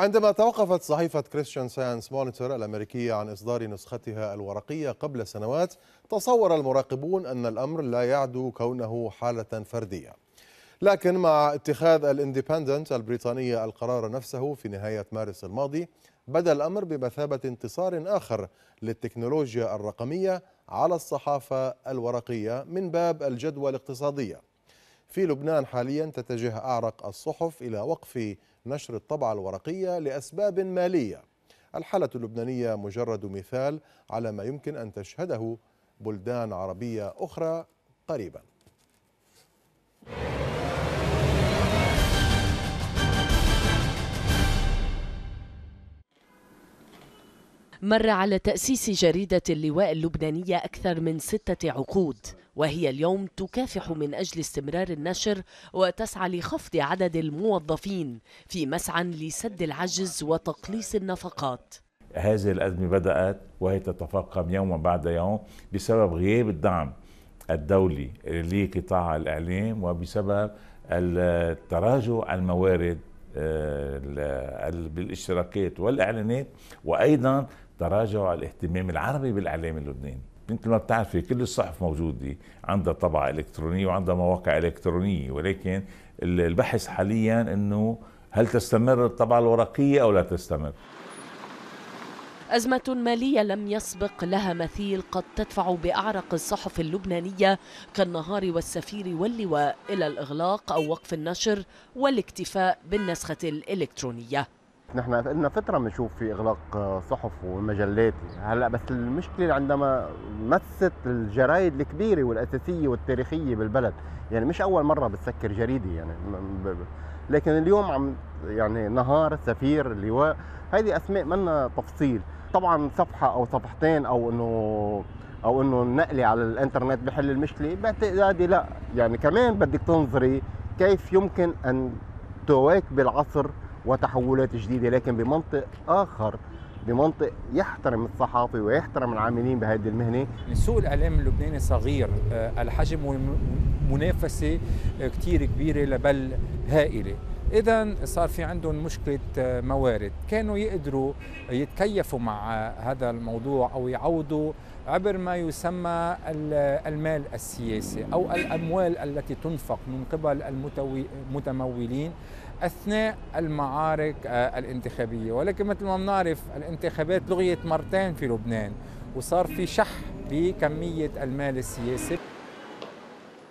عندما توقفت صحيفة كريستيان ساينس مونيتور الأمريكية عن إصدار نسختها الورقية قبل سنوات تصور المراقبون أن الأمر لا يعدو كونه حالة فردية لكن مع اتخاذ الاندبندنت البريطانية القرار نفسه في نهاية مارس الماضي بدا الأمر بمثابة انتصار آخر للتكنولوجيا الرقمية على الصحافة الورقية من باب الجدوى الاقتصادية في لبنان حاليا تتجه أعرق الصحف إلى وقف نشر الطبعة الورقية لأسباب مالية الحالة اللبنانية مجرد مثال على ما يمكن أن تشهده بلدان عربية أخرى قريباً مر على تأسيس جريدة اللواء اللبنانية أكثر من ستة عقود وهي اليوم تكافح من أجل استمرار النشر وتسعى لخفض عدد الموظفين في مسعى لسد العجز وتقليص النفقات هذه الأزمة بدأت وهي تتفاقم يوما بعد يوم بسبب غياب الدعم الدولي لقطاع الإعلام وبسبب تراجع الموارد آه، بالاشتراكات والاعلانات وايضا تراجع الاهتمام العربي بالاعلام اللبناني مثل ما بتعرفي كل الصحف موجودة عندها طبعة إلكترونية وعندها مواقع إلكترونية ولكن البحث حاليا أنه هل تستمر الطبعة الورقية أو لا تستمر أزمة مالية لم يسبق لها مثيل قد تدفع بأعرق الصحف اللبنانية كالنهار والسفير واللواء إلى الإغلاق أو وقف النشر والاكتفاء بالنسخة الإلكترونية نحن لنا فتره بنشوف في اغلاق صحف ومجلات هلا بس المشكله عندما مست الجرايد الكبيره والاساسيه والتاريخيه بالبلد يعني مش اول مره بتسكر جريده يعني لكن اليوم عم يعني نهار سفير اللواء هذه اسماء منا تفصيل طبعا صفحه او صفحتين او انه او انه النقله على الانترنت بحل المشكله باعتقادي لا يعني كمان بدك تنظري كيف يمكن ان تواكب العصر وتحولات جديده لكن بمنطق اخر بمنطق يحترم الصحافي ويحترم العاملين بهذه المهنه سوق الاعلام اللبناني صغير آه، الحجم والمنافسه آه، كثير كبيره لبل هائله اذا صار في عندهم مشكله آه، موارد كانوا يقدروا يتكيفوا مع آه، هذا الموضوع او يعوضوا عبر ما يسمى المال السياسي او الاموال التي تنفق من قبل المتمولين اثناء المعارك آه، الانتخابيه ولكن مثل ما بنعرف الانتخابات لغيت مرتين في لبنان وصار في شح بكميه المال السياسي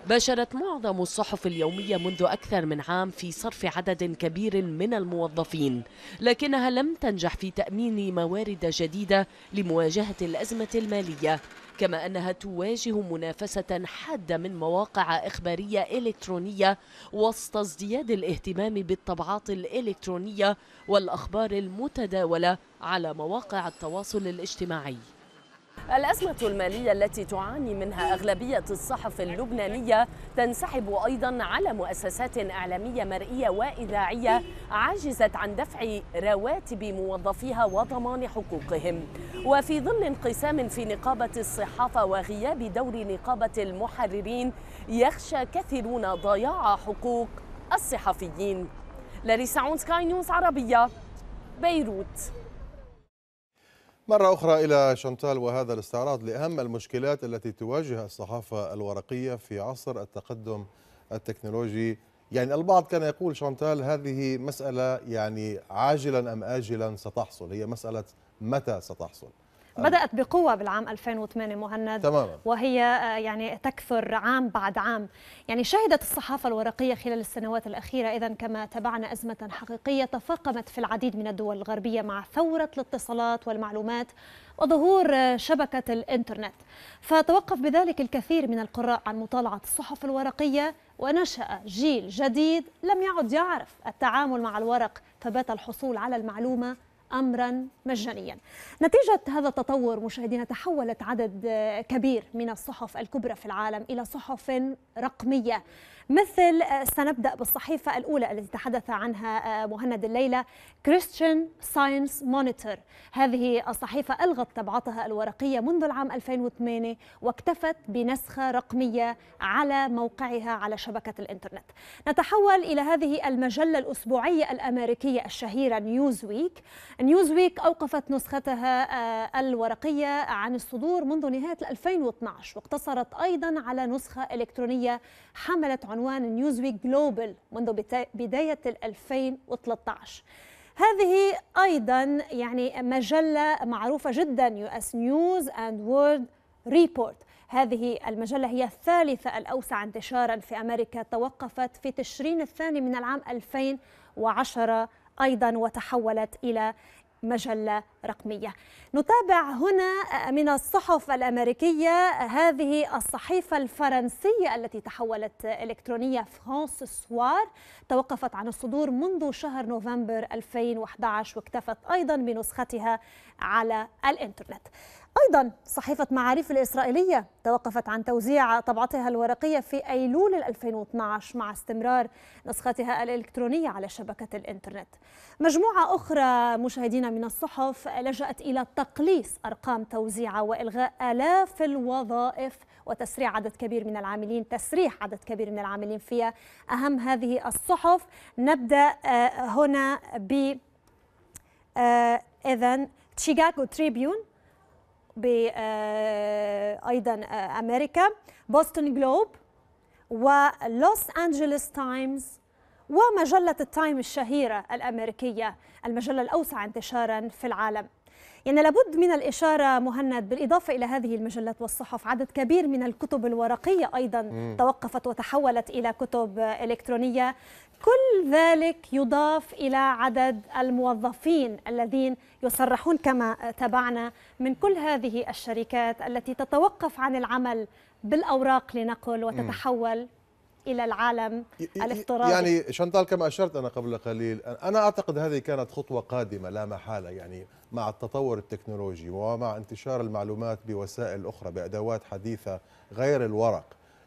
باشرت معظم الصحف اليومية منذ أكثر من عام في صرف عدد كبير من الموظفين لكنها لم تنجح في تأمين موارد جديدة لمواجهة الأزمة المالية كما أنها تواجه منافسة حادة من مواقع إخبارية إلكترونية وسط ازدياد الاهتمام بالطبعات الإلكترونية والأخبار المتداولة على مواقع التواصل الاجتماعي الأزمة المالية التي تعاني منها أغلبية الصحف اللبنانية تنسحب أيضا على مؤسسات إعلامية مرئية وإذاعية عجزت عن دفع رواتب موظفيها وضمان حقوقهم وفي ظل انقسام في نقابة الصحافة وغياب دور نقابة المحررين يخشى كثيرون ضياع حقوق الصحفيين لاريسا عون سكاي نيوز عربية بيروت مرة أخرى إلى شانتال وهذا الاستعراض لأهم المشكلات التي تواجه الصحافة الورقية في عصر التقدم التكنولوجي يعني البعض كان يقول شانتال هذه مسألة يعني عاجلا أم آجلا ستحصل هي مسألة متى ستحصل آه. بدأت بقوة بالعام 2008 مهند تماما وهي آه، يعني تكثر عام بعد عام يعني شهدت الصحافة الورقية خلال السنوات الأخيرة إذا كما تبعنا أزمة حقيقية تفاقمت في العديد من الدول الغربية مع ثورة الاتصالات والمعلومات وظهور آه، شبكة الإنترنت فتوقف بذلك الكثير من القراء عن مطالعة الصحف الورقية ونشأ جيل جديد لم يعد يعرف التعامل مع الورق فبات الحصول على المعلومة امرا مجانيا. نتيجه هذا التطور مشاهدينا تحولت عدد كبير من الصحف الكبرى في العالم الى صحف رقميه مثل آه، سنبدأ بالصحيفة الأولى التي تحدث عنها آه، مهند الليلة كريستيان ساينس مونيتور هذه الصحيفة ألغت طبعتها الورقية منذ العام 2008 واكتفت بنسخة رقمية على موقعها على شبكة الإنترنت نتحول إلى هذه المجلة الأسبوعية الأمريكية الشهيرة نيوزويك نيوزويك أوقفت نسختها آه، الورقية عن الصدور منذ نهاية 2012 واقتصرت أيضا على نسخة إلكترونية حملت عنوان بعنوان نيوزويك جلوبال منذ بداية 2013 هذه أيضا يعني مجلة معروفة جدا يو اس نيوز اند وورد ريبورت هذه المجلة هي الثالثة الأوسع انتشارا في أمريكا توقفت في تشرين الثاني من العام 2010 أيضا وتحولت إلى مجلة رقمية نتابع هنا من الصحف الأمريكية هذه الصحيفة الفرنسية التي تحولت إلكترونية فرانس سوار توقفت عن الصدور منذ شهر نوفمبر 2011 واكتفت أيضا بنسختها على الإنترنت أيضا صحيفة معاريف الإسرائيلية توقفت عن توزيع طبعتها الورقية في أيلول 2012 مع استمرار نسختها الإلكترونية على شبكة الإنترنت مجموعة أخرى مشاهدين من الصحف لجأت إلى تقليص أرقام توزيعها وإلغاء آلاف الوظائف وتسريع عدد كبير من العاملين تسريح عدد كبير من العاملين فيها أهم هذه الصحف نبدأ آه، هنا ب آه، إذا شيكاغو تريبيون ب آه، ايضا آه، امريكا بوسطن جلوب ولوس انجلوس تايمز ومجلة التايم الشهيرة الأمريكية المجلة الأوسع انتشارا في العالم يعني لابد من الإشارة مهند بالإضافة إلى هذه المجلات والصحف عدد كبير من الكتب الورقية أيضا توقفت وتحولت إلى كتب إلكترونية كل ذلك يضاف إلى عدد الموظفين الذين يصرحون كما تابعنا من كل هذه الشركات التي تتوقف عن العمل بالأوراق لنقل وتتحول إلى العالم الافتراضي يعني شانتال كما أشرت أنا قبل قليل أنا أعتقد هذه كانت خطوة قادمة لا محالة يعني مع التطور التكنولوجي ومع انتشار المعلومات بوسائل أخرى بأدوات حديثة غير الورق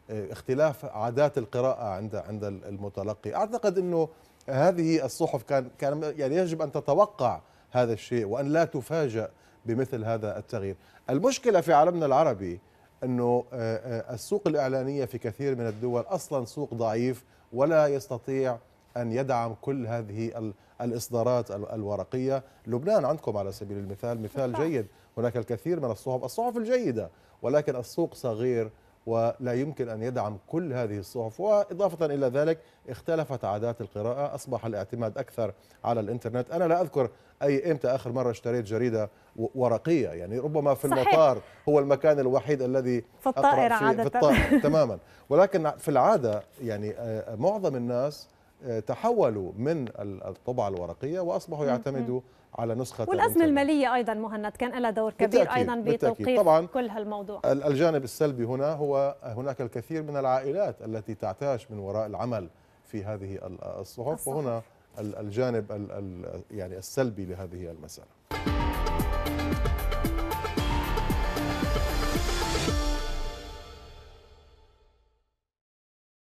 اختلاف عادات القراءة عند عند المتلقي أعتقد أنه هذه الصحف كان كان يعني يجب أن تتوقع هذا الشيء وأن لا تفاجأ بمثل هذا التغيير المشكلة في عالمنا العربي أنه آه، آه، السوق الإعلانية في كثير من الدول أصلا سوق ضعيف ولا يستطيع أن يدعم كل هذه الإصدارات الورقية لبنان عندكم على سبيل المثال مثال نعم. جيد هناك الكثير من الصحف الصحف الجيدة ولكن السوق صغير ولا يمكن أن يدعم كل هذه الصحف وإضافة إلى ذلك اختلفت عادات القراءة أصبح الاعتماد أكثر على الإنترنت أنا لا أذكر أي إمتى آخر مرة اشتريت جريدة ورقية يعني ربما في صحيح. المطار هو المكان الوحيد الذي في الطائرة أقرأ فيه في الطائرة تماما ولكن في العادة يعني آه، آه، معظم الناس آه، تحولوا من الطبعة الورقية وأصبحوا يعتمدوا على نسخة والأزمة المالية أيضا مهند كان لها دور كبير بالتأكيد. أيضا بتوقيف طبعا كل هالموضوع الجانب السلبي هنا هو هناك الكثير من العائلات التي تعتاش من وراء العمل في هذه الصحف, الصحف. وهنا الجانب يعني السلبي لهذه المسألة